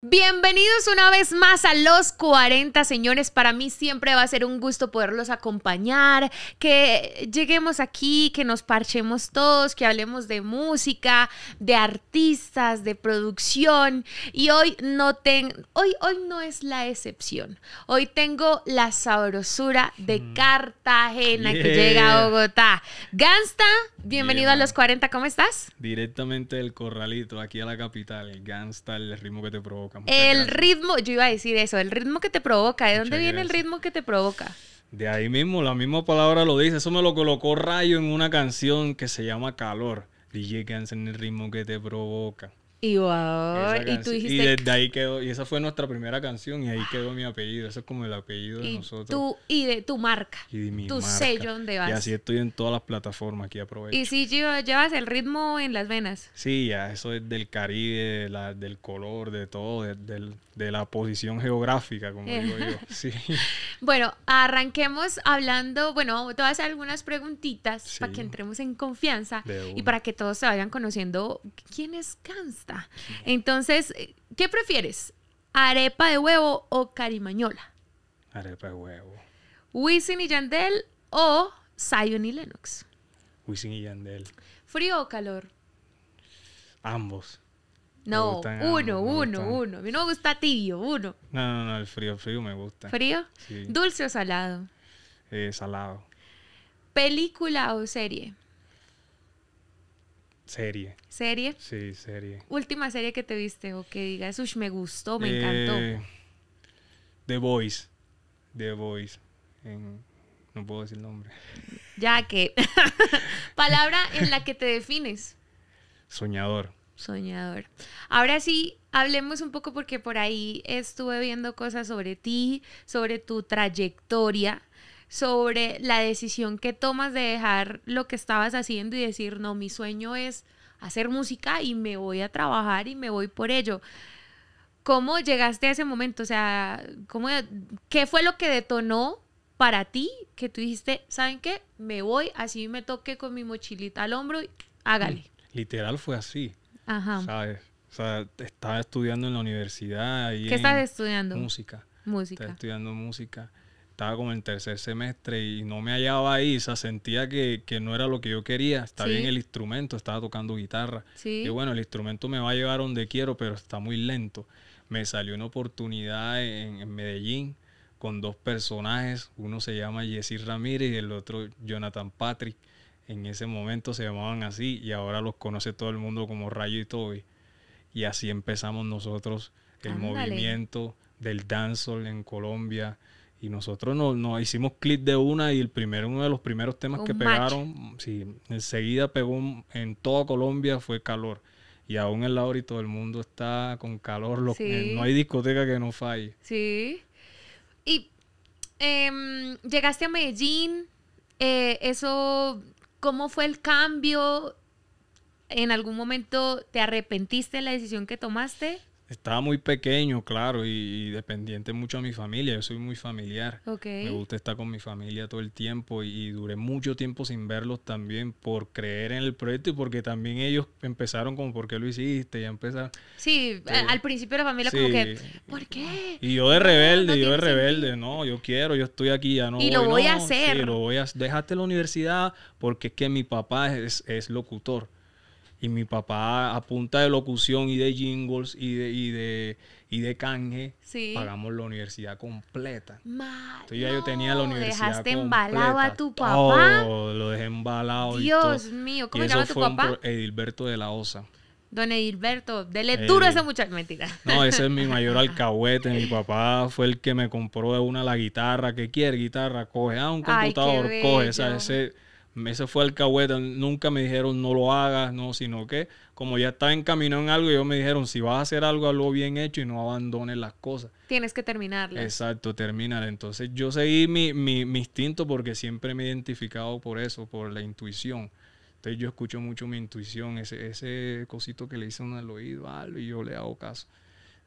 Bienvenidos una vez más a los 40, señores. Para mí siempre va a ser un gusto poderlos acompañar, que lleguemos aquí, que nos parchemos todos, que hablemos de música, de artistas, de producción. Y hoy no hoy, hoy no es la excepción. Hoy tengo la sabrosura de mm. Cartagena que llega a Bogotá. Gansta, bienvenido a los 40, ¿cómo estás? Directamente del corralito, aquí a la capital. Gansta, el ritmo que te provoca el ritmo, yo iba a decir eso, el ritmo que te provoca. ¿De dónde viene el ritmo que te provoca? De ahí mismo, la misma palabra lo dice. Eso me lo colocó Rayo en una canción que se llama Calor. DJ Gansen, en el ritmo que te provoca. Y wow, desde ahí quedó, y esa fue nuestra primera canción, y ahí quedó mi apellido, eso es como el apellido de nosotros. Tú, y de tu marca, tu sello donde vas. Y así estoy en todas las plataformas, aquí aprovecho. Y sí, llevas el ritmo en las venas. Sí, ya, eso es del Caribe, del color, de todo, de, la posición geográfica, como digo yo. Eh. Bueno, arranquemos hablando, bueno, te voy a hacer algunas preguntitas para que entremos en confianza y para que todos se vayan conociendo quién es Gans entonces, ¿qué prefieres? ¿Arepa de huevo o carimañola? Arepa de huevo. ¿Wisin y Yandel o Zion y Lennox? Wisin y Yandel. ¿Frío o calor? Ambos. No, uno, uno, uno. A mí no me gusta tibio, uno. No, no, no, el frío, el frío me gusta. ¿Frío? ¿Dulce o salado? Eh, salado. ¿Película o serie? Serie. ¿Serie? Sí, serie. Última serie que te viste o que digas, uy, me gustó, me encantó. Eh, The Voice. The Voice. no puedo decir el nombre. Ya que. Palabra en la que te defines. Soñador. Soñador. Ahora sí, hablemos un poco porque por ahí estuve viendo cosas sobre ti, sobre tu trayectoria sobre la decisión que tomas de dejar lo que estabas haciendo y decir, no, mi sueño es hacer música y me voy a trabajar y me voy por ello. ¿Cómo llegaste a ese momento? O sea, ¿qué fue lo que detonó para ti que tú dijiste, ¿saben qué? Me voy, así me toque con mi mochilita al hombro y hágale. Literal fue así. Ajá. ¿Sabes? O sea, estaba estudiando en la universidad. Y ¿Qué estás estudiando? Música. Música. estudiando música estaba como en tercer semestre y no me hallaba ahí, o sentía que, no era lo que yo quería. Está bien el instrumento, estaba tocando guitarra. Y bueno, el instrumento me va a llevar donde quiero, pero está muy lento. Me salió una oportunidad en, Medellín con dos personajes, uno se llama Jesse Ramírez y el otro Jonathan Patrick. En ese momento se llamaban así y ahora los conoce todo el mundo como Rayo y Toby. Y así empezamos nosotros el movimiento del dancehall en Colombia, y nosotros nos, hicimos clip de una y el primero uno de los primeros temas que pegaron, sí, enseguida pegó en toda Colombia fue calor. Y aún en la hora y todo el mundo está con calor. no hay discoteca que no falle. Sí. Y em, llegaste a Medellín. Eh, eso, ¿cómo fue el cambio? ¿En algún momento te arrepentiste de la decisión que tomaste? Estaba muy pequeño, claro, y, dependiente mucho a mi familia. Yo soy muy familiar. Okay. Me gusta estar con mi familia todo el tiempo y, duré mucho tiempo sin verlos también por creer en el proyecto y porque también ellos empezaron como, ¿por qué lo hiciste? y Sí, al principio la familia como que, ¿por qué? Y yo de rebelde, yo de rebelde, no, yo quiero, yo estoy aquí, ya no. Y lo voy a hacer. Sí, lo voy a Dejaste la universidad porque es que mi papá es, es locutor. Y mi papá, a punta de locución y de jingles y de, y de, y de canje, pagamos la universidad completa. Entonces ya yo tenía la universidad dejaste completa. Dejaste embalado a tu oh, papá. Todo, lo dejé embalado. Dios mío, ¿cómo llama tu fue papá? Edilberto de la Osa. Don Edilberto, dele lectura eh, duro a ese muchacho. Mentira. No, ese es mi mayor alcahuete. Mi papá fue el que me compró de una la guitarra. ¿Qué quiere guitarra? Coge. Ah, un computador, coge. O sea, ese ese fue el cahueta. Nunca me dijeron no lo hagas, no, sino que como ya estaba encaminado en algo, ellos me dijeron si vas a hacer algo, hazlo bien hecho y no abandones las cosas. Tienes que terminarlo. Exacto, terminar. Entonces yo seguí mi, mi, instinto porque siempre me he identificado por eso, por la intuición. Entonces yo escucho mucho mi intuición, ese, ese cosito que le dicen al oído, algo, y yo le hago caso.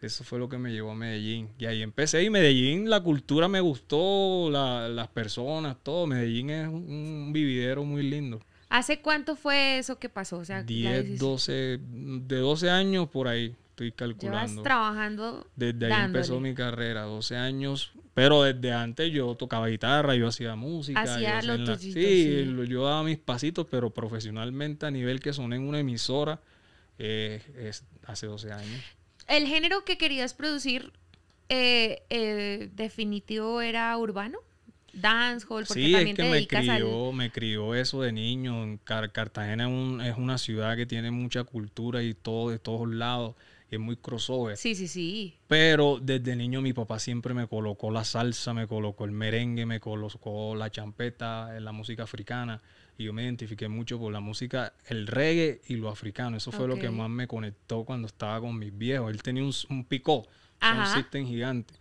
Eso fue lo que me llevó a Medellín. Y ahí empecé. Y Medellín, la cultura me gustó, las personas, todo. Medellín es un, vividero muy lindo. ¿Hace cuánto fue eso que pasó? O sea, 10, 12, de 12 años por ahí estoy calculando. trabajando. Desde ahí empezó mi carrera, 12 años. Pero desde antes yo tocaba guitarra, yo hacía música. Hacía yo los sí, yo daba mis pasitos, pero profesionalmente a nivel que soné en una emisora eh, es hace 12 años el género que querías producir eh, eh, definitivo era urbano dancehall, porque sí, también me crió, me eso de niño. Cartagena es, es, una ciudad que tiene mucha cultura y todo de todos lados es muy crossover. Sí, sí, sí. Pero desde niño mi papá siempre me colocó la salsa, me colocó el merengue, me colocó la champeta, eh, la música africana. Y yo me identifiqué mucho con la música, el reggae y lo africano. Eso fue lo que más me conectó cuando estaba con mis viejos. Él tenía un, un picó, un sistema gigante.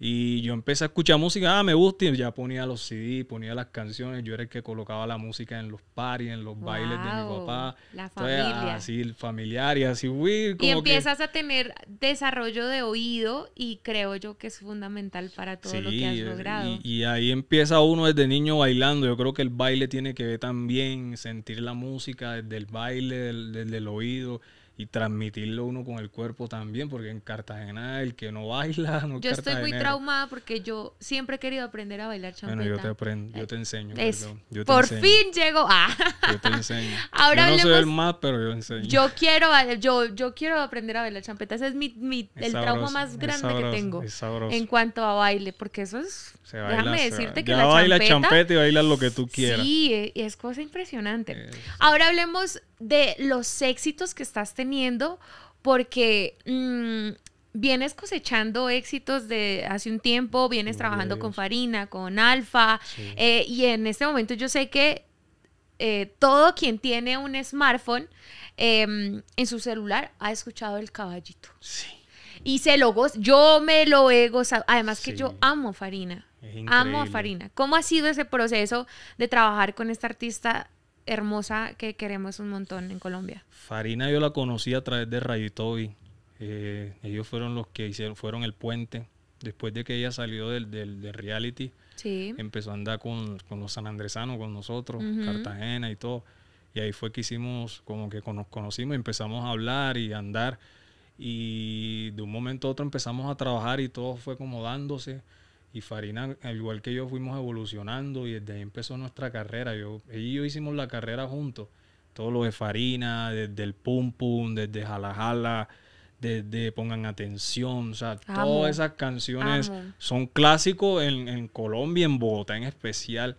Y yo empecé a escuchar música, ah, me gusta, y ya ponía los CD, ponía las canciones, yo era el que colocaba la música en los parties, en los bailes de mi papá. La familia. así, familiar y así, Y empiezas a tener desarrollo de oído y creo yo que es fundamental para todo lo que has logrado. Y, ahí empieza uno desde niño bailando, yo creo que el baile tiene que ver también, sentir la música desde el baile, desde el oído y transmitirlo uno con el cuerpo también, porque en Cartagena el que no baila no Yo estoy muy traumada porque yo siempre he querido aprender a bailar champeta. Bueno, yo te aprendo, ah. yo te enseño. por fin llego a... yo te enseño. yo no soy el más, pero yo enseño. Yo quiero, yo, yo quiero aprender a bailar champeta. Ese es mi, el trauma más grande que tengo en cuanto a baile, porque eso es... déjame decirte que la baila champeta, y baila lo que tú quieras. Sí, e, es, cosa impresionante. Ahora hablemos de los éxitos que estás teniendo porque mm, vienes cosechando éxitos de hace un tiempo, vienes trabajando con Farina, con Alfa, eh, y en este momento yo sé que eh, todo quien tiene un smartphone em, en su celular ha escuchado el caballito. Sí. Y se lo yo me lo he gozado, además que yo amo Farina. Amo a Farina. ¿Cómo ha sido ese proceso de trabajar con esta artista hermosa que queremos un montón en Colombia. Farina yo la conocí a través de Radio Toby. Eh, ellos fueron los que hicieron, fueron el puente. Después de que ella salió del, reality, sí. empezó a andar con, con, los sanandresanos, con nosotros, Cartagena y todo. Y ahí fue que hicimos, como que nos conocimos, empezamos a hablar y andar. Y de un momento a otro empezamos a trabajar y todo fue como dándose. Y Farina, al igual que yo, fuimos evolucionando y desde ahí empezó nuestra carrera. Yo, y yo hicimos la carrera juntos. Todo lo de Farina, desde el Pum Pum, desde Jala desde Pongan Atención. O sea, todas esas canciones son clásicos en, en Colombia, en Bogotá en especial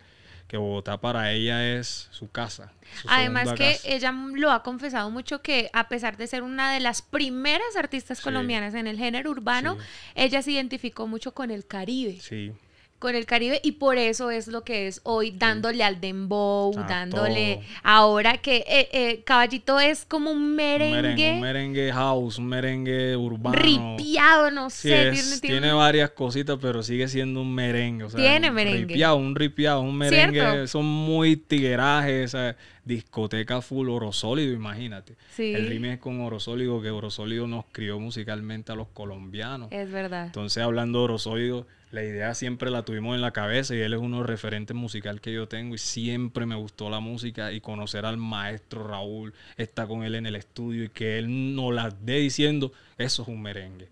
que Bogotá para ella es su casa. Además que ella lo ha confesado mucho que a pesar de ser una de las primeras artistas colombianas en el género urbano, ella se identificó mucho con el Caribe. Sí con el Caribe y por eso es lo que es hoy, dándole al dembow, dándole ahora que eh, eh Caballito es como un merengue. Un merengue, house, un merengue urbano. Ripiado, no sé. tiene, varias cositas, pero sigue siendo un merengue. tiene merengue. Ripiado, un ripiado, un merengue. Son muy tiguerajes. O sea, discoteca full oro sólido, imagínate. Sí. El rime es con oro sólido, que oro sólido nos crió musicalmente a los colombianos. Es verdad. Entonces, hablando de oro sólido, la idea siempre la tuvimos en la cabeza y él es uno de los referentes musical que yo tengo y siempre me gustó la música y conocer al maestro Raúl, estar con él en el estudio y que él nos la dé diciendo, eso es un merengue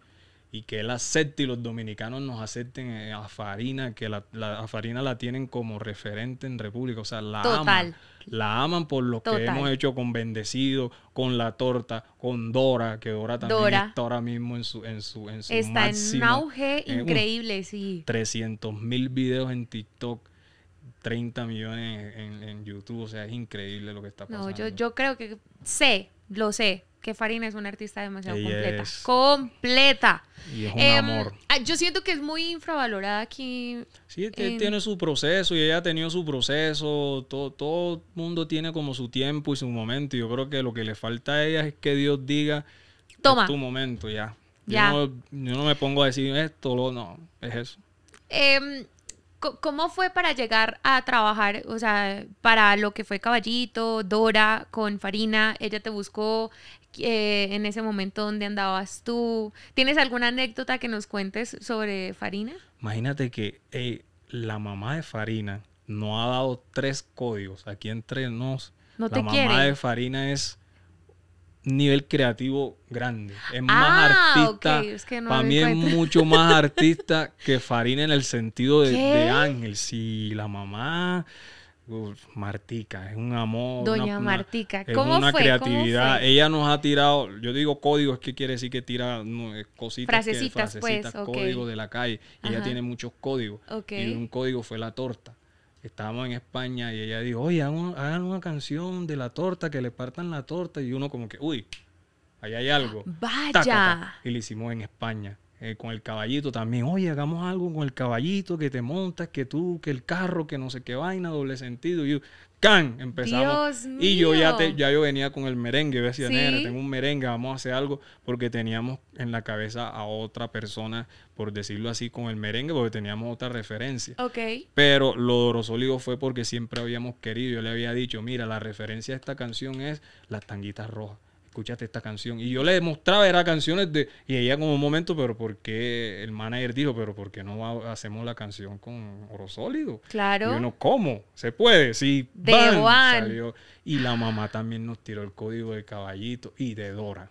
y que él acepte y los dominicanos nos acepten eh, a Farina, que la, a Farina la tienen como referente en República, o sea, la Total. aman. La aman por lo que hemos hecho con Bendecido, con la torta, con Dora, que Dora también está ahora mismo en su en su en Está en un auge eh, increíble, sí. 300 mil videos en TikTok. 30 millones en, YouTube, o sea, es increíble lo que está pasando. No, yo creo que sé, lo sé, que Farina es una artista demasiado completa. Completa. Y es un em, amor. Ah, yo siento que es muy infravalorada aquí. Sí, tiene su proceso y ella ha tenido su proceso. Todo, todo mundo tiene como su tiempo y su momento. Y yo creo que lo que le falta a ella es que Dios diga: Toma. tu momento ya. ya. Yo, no, me pongo a decir esto, no, es eso. Eh, ¿Cómo fue para llegar a trabajar, o sea, para lo que fue Caballito, Dora, con Farina? ¿Ella te buscó eh, en ese momento donde andabas tú? ¿Tienes alguna anécdota que nos cuentes sobre Farina? Imagínate que la mamá de Farina no ha dado tres códigos aquí entre nos. No la mamá de Farina es nivel creativo grande. Es ah, más artista. para mí es mucho más artista que Farina en el sentido de, Ángel. Si la mamá. Martica, es un amor. Doña Martica, ¿cómo es una creatividad. Ella nos ha tirado, yo digo código, es que quiere decir que tira cositas, frasecitas, que, pues, código de la calle. y Ella tiene muchos códigos. Y un código fue la torta estábamos en España y ella dijo, oye, hagan, una canción de la torta, que le partan la torta. Y uno como que, uy, ahí hay algo. Vaya. Y lo hicimos en España. Eh, con el caballito también. Oye, hagamos algo con el caballito, que te montas, que tú, que el carro, que no sé qué vaina, doble sentido. Y yo, ¡can! Empezamos. Y yo ya, te, ya yo venía con el merengue. Yo decía, tengo un merengue, vamos a hacer algo. Porque teníamos en la cabeza a otra persona, por decirlo así, con el merengue, porque teníamos otra referencia. Ok. Pero lo dorosólido fue porque siempre habíamos querido. Yo le había dicho, mira, la referencia a esta canción es las tanguitas rojas escúchate esta canción. Y yo le mostraba, era canciones de... Y ella como un momento, pero ¿por qué? El manager dijo, pero ¿por qué no hacemos la canción con oro sólido? Claro. Y ¿cómo? Se puede, sí. De Juan. Y la mamá también nos tiró el código de caballito y de Dora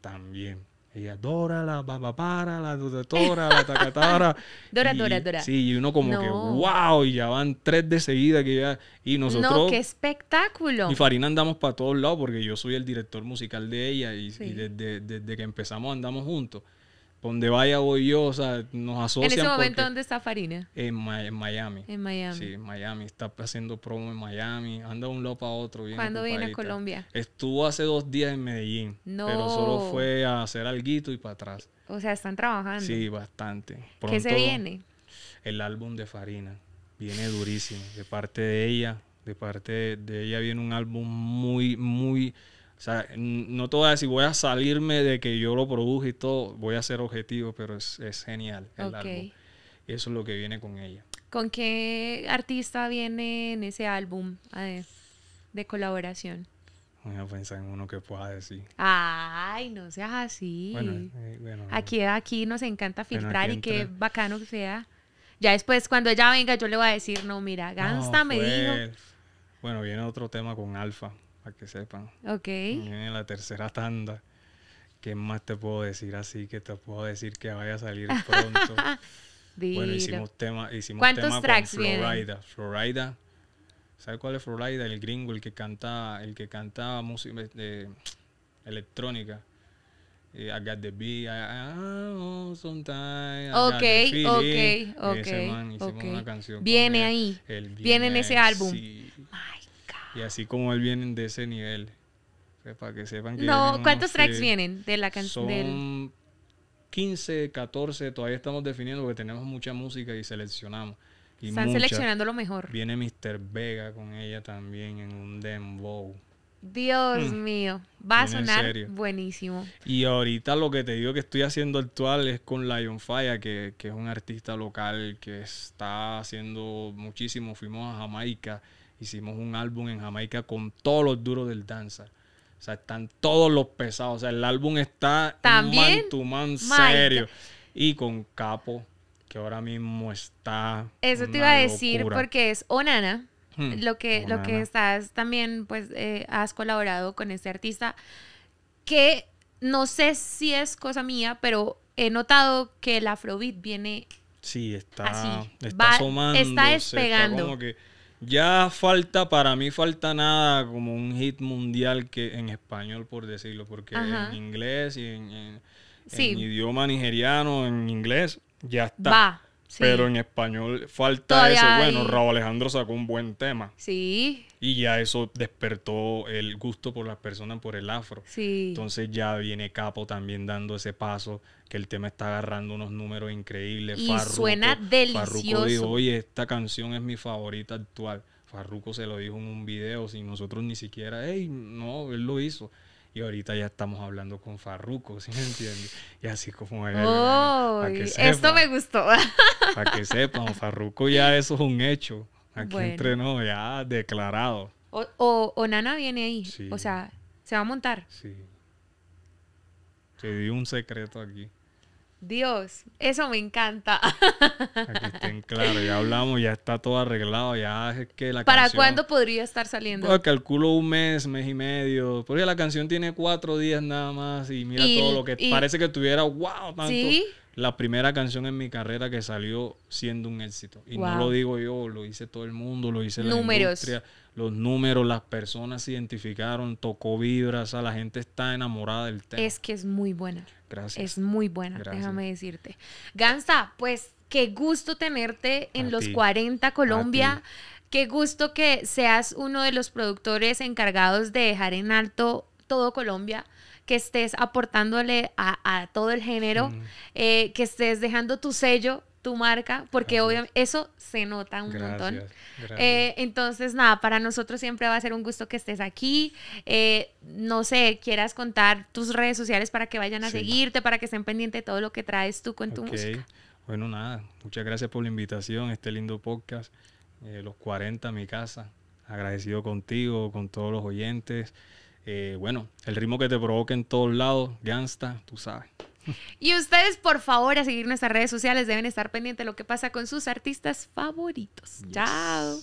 también. Ella, Dora, la papapara, la doctora, la tacatara. Dora, Dora, Dora. Sí, y uno como que, wow, y ya van tres de seguida que ya... Y nosotros... No, qué espectáculo. Y Farina andamos para todos lados porque yo soy el director musical de ella y, y desde, desde, que empezamos andamos juntos donde vaya voy yo, o sea, nos asocian. ¿En ese momento dónde está Farina? En, Miami. En Miami. Sí, en Miami. Está haciendo promo en Miami. Anda un lado para otro. ¿Cuándo viene a Colombia? Estuvo hace dos días en Medellín. No. Pero solo fue a hacer alguito y para atrás. O sea, están trabajando. Sí, bastante. Pronto, ¿Qué se viene? El álbum de Farina. Viene durísimo. De parte de ella. De parte de ella viene un álbum muy, muy o sea, no te voy a decir, voy a salirme de que yo lo produje y todo, voy a ser objetivo, pero es, genial el álbum. Eso es lo que viene con ella. ¿Con qué artista viene en ese álbum eh, de, colaboración? Voy a pensar en uno que pueda decir. Ay, no seas así. Eh, aquí, aquí nos encanta filtrar y qué bacano que sea. Ya después, cuando ella venga, yo le voy a decir, no, mira, Gansta me dijo. Pues, bueno, viene otro tema con Alfa que sepan. Ok. En la tercera tanda. ¿Qué más te puedo decir así? Que te puedo decir que vaya a salir pronto. bueno, hicimos tema, hicimos ¿Cuántos tracks con Florida. Florida. ¿Sabes cuál es Florida? El gringo, el que canta, el que canta música eh, electrónica. Eh, I got the beat, I, sometimes. got the ok, ok, hicimos una canción. Viene ahí. Viene, en ese álbum. Sí. Y así como él viene de ese nivel. para que sepan que. No, ¿cuántos tracks vienen de la canción? Son 15, 14, todavía estamos definiendo porque tenemos mucha música y seleccionamos. Y Están seleccionando lo mejor. Viene Mr. Vega con ella también en un dembow. Dios mm. mío, va a sonar buenísimo. Y ahorita lo que te digo que estoy haciendo actual es con Lion Fire, que, que es un artista local que está haciendo muchísimo. Fuimos a Jamaica Hicimos un álbum en Jamaica con todos los duros del danza. O sea, están todos los pesados. O sea, el álbum está ¿También? man to man serio. Y con Capo, que ahora mismo está. Eso te iba a decir porque es Onana. Hmm. lo que, lo que estás también, pues, eh, has colaborado con este artista. Que no sé si es cosa mía, pero he notado que el Afrobeat viene. Sí, está. Así. Está Está despegando. como que, ya falta, para mí falta nada como un hit mundial que en español, por decirlo, porque en inglés y en, idioma nigeriano, en inglés, ya está. Pero en español falta eso. Bueno, Raúl Alejandro sacó un buen tema. Sí. Y ya eso despertó el gusto por las personas por el afro. Sí. Entonces ya viene Capo también dando ese paso, que el tema está agarrando unos números increíbles. Y suena delicioso. Farruko dijo, oye, esta canción es mi favorita actual. Farruco se lo dijo en un video sin nosotros ni siquiera, Ey, no, él lo hizo y ahorita ya estamos hablando con Farruco, ¿sí me entiendes? Y así como Oh, esto me gustó. Para que sepan, Farruco ya eso es un hecho. Aquí entrenó ya declarado. O, Nana viene ahí. O sea, se va a montar. Sí. Te dio un secreto aquí. Dios, eso me encanta. estén claro, ya hablamos, ya está todo arreglado, ya es que la ¿Para cuándo podría estar saliendo? Pues calculo un mes, mes y medio, porque la canción tiene cuatro días nada más y mira todo lo que parece que tuviera, wow, tanto la primera canción en mi carrera que salió siendo un éxito. Y no lo digo yo, lo hice todo el mundo, lo hice la números. industria. Los números, las personas se identificaron, tocó vibras, a la gente está enamorada del tema. Es que es muy buena. Gracias. Es muy buena, déjame decirte. Gansa, pues qué gusto tenerte en los 40 Colombia. Qué gusto que seas uno de los productores encargados de dejar en alto todo Colombia que estés aportándole a, todo el género, eh, que estés dejando tu sello, tu marca, porque obviamente eso se nota un montón. Eh, entonces, nada, para nosotros siempre va a ser un gusto que estés aquí. Eh, no sé, quieras contar tus redes sociales para que vayan a seguirte, para que estén pendientes de todo lo que traes tú con tu música. Bueno, nada, muchas gracias por la invitación, este lindo podcast, Los 40, mi casa. Agradecido contigo, con todos los oyentes. Eh, bueno, el ritmo que te provoca en todos lados, gangsta, tú sabes. Y ustedes, por favor, a seguir nuestras redes sociales, deben estar pendientes de lo que pasa con sus artistas favoritos. Chao.